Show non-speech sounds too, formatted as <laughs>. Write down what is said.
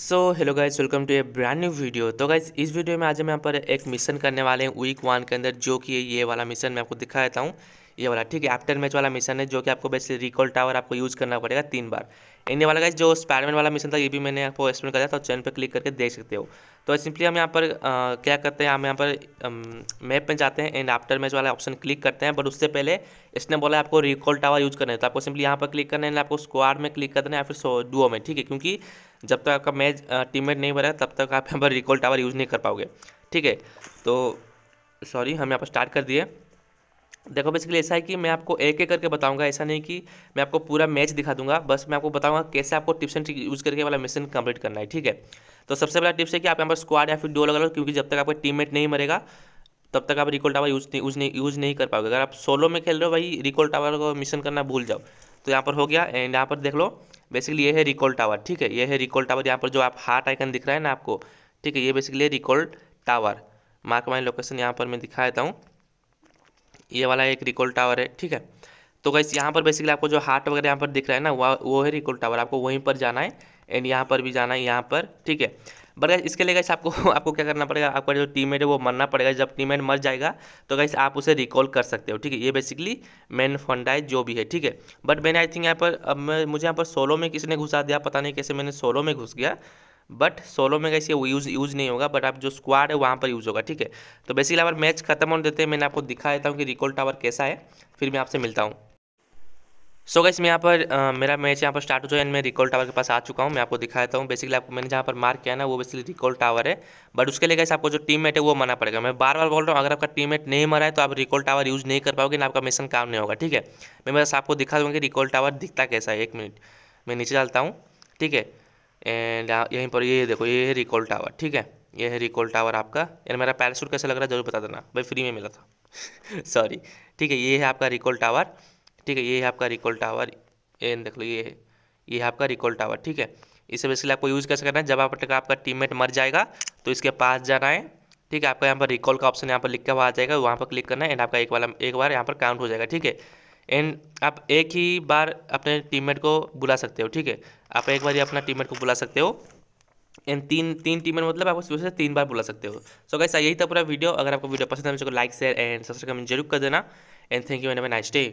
so hello guys welcome to a brand new video तो guys इस video में आज हम यहाँ पर एक मिशन करने वाले हैं वीक वन के अंदर जो कि ये वाला मिशन मैं आपको दिखा देता हूँ ये वाला ठीक है आफ्टर मैच वाला मिशन है जो कि आपको बेसिकली रिकॉल टावर आपको यूज़ करना पड़ेगा तीन बार इन वाला गाइज जो स्पैडमैन वाला मिशन था ये भी मैंने आपको एक्सप्लेन करा था तो चैनल पर क्लिक करके देख सकते हो तो सिंपली हम यहाँ पर आ, क्या करते हैं हम यहाँ पर मैप में जाते हैं एंड आफ्टर मैच वाला ऑप्शन क्लिक करते हैं बट उससे पहले इसने बोला आपको रिकॉल टावर यूज़ करना है तो आपको सिंपली यहाँ पर क्लिक करना है आपको स्क्वाड में क्लिक करना है या फिर डुओ में ठीक है क्योंकि जब तक आपका मैच टीममेट नहीं भरा तब तक आप यहाँ पर रिकॉल टावर यूज़ नहीं कर पाओगे ठीक है तो सॉरी हम यहाँ पर स्टार्ट कर दिए देखो बेसिकली ऐसा है कि मैं आपको एक एक करके बताऊंगा ऐसा नहीं कि मैं आपको पूरा मैच दिखा दूंगा बस मैं आपको बताऊंगा कैसे आपको टिप्स एंड ट्रिक यूज़ करके वाला मिशन कंप्लीट करना है ठीक है तो सबसे पहला टिप्स है कि आप यहाँ पर स्क्वाड या फिर डो लगा लो क्योंकि जब तक आपका मेट नहीं मरेगा तब तक आप रिकॉल टावर यूज नहीं यूज नहीं यूज़ नहीं कर पाओगे अगर आप सोलो में खेल रहे हो भाई रिकॉल टावर को मिशन करना भूल जाओ तो यहाँ पर हो गया एंड यहाँ पर देख लो बेसिकली ये है रिकॉल टावर ठीक है ये है रिकॉल टावर यहाँ पर जो आप हार्ट आइकन दिख रहा है ना आपको ठीक है ये बेसिकली है recall tower mark my location यहाँ पर मैं दिखा देता हूँ ये वाला एक रिकॉल टावर है ठीक है तो गैस यहाँ पर बेसिकली आपको जो हार्ट वगैरह यहाँ पर दिख रहा है ना वो है रिकॉल टावर आपको वहीं पर जाना है एंड यहाँ पर भी जाना है यहाँ पर ठीक है बट गाइस इसके लिए गाइस आपको <laughs> आपको क्या करना पड़ेगा आपका जो टीम है वो मरना पड़ेगा जब मेट मर जाएगा तो गाइस आप उसे रिकॉल कर सकते हो ठीक है ये बेसिकली मेन है जो भी है ठीक है बट मैंने आई थिंक यहाँ पर अब मैं मुझे यहाँ पर सोलो में किसी ने घुसा दिया पता नहीं कैसे मैंने सोलो में घुस गया बट सोलो में कैसे यूज़ यूज़ नहीं होगा बट आप जो स्क्वाड है वहाँ पर यूज़ होगा ठीक है तो बेसिकली अगर मैच खत्म होने देते हैं मैंने आपको दिखा देता हूँ कि रिकॉल टावर कैसा है फिर मैं आपसे मिलता हूँ सो गैस मैं यहाँ पर आ, मेरा मैच यहाँ पर स्टार्ट हो जाए मैं रिकॉल टावर के पास आ चुका हूँ मैं आपको दिखा देता हूँ बेसिकली आपको मैंने जहाँ पर मार्क किया ना वो बेसिकली रिकॉल टावर है बट उसके लिए गैस आपको जो टीममेट है वो मना पड़ेगा मैं बार बार बोल रहा हूँ अगर आपका टीममेट नहीं मरा है तो आप रिकॉल टावर यूज़ नहीं कर पाओगे ना आपका मिशन काम नहीं होगा ठीक है मैं बस आपको दिखा दूँगा कि रिकॉल टावर दिखता कैसा है एक मिनट मैं नीचे डालता हूँ ठीक है एंड यहीं पर ये देखो ये है रिकॉल टावर ठीक है ये है रिकॉल टावर आपका यार मेरा पैराशूट कैसा लग रहा है जरूर बता देना भाई फ्री में मिला था सॉरी <laughs> ठीक है ये है आपका रिकॉल टावर ठीक है ये है आपका रिकॉल टावर एन देख लो ये है ये है आपका रिकॉल टावर ठीक है इसे बेसिकली आपको यूज़ कैसे करना है जब आप आपका टीममेट मर जाएगा तो इसके पास जाना है ठीक है आपका यहाँ पर रिकॉल का ऑप्शन यहाँ पर लिख के आ जाएगा वहाँ पर क्लिक करना है एंड आपका एक वाला एक बार यहाँ पर काउंट हो जाएगा ठीक है एंड आप एक ही बार अपने टीममेट को बुला सकते हो ठीक है आप एक बार ही अपना टीममेट को बुला सकते हो एंड तीन तीन मेट मतलब आप उस से तीन बार बुला सकते हो सो so, गाइस यही था पूरा वीडियो अगर आपको वीडियो पसंद है तो लाइक शेयर एंड सब्सक्राइब जरूर कर देना and thank you and nice day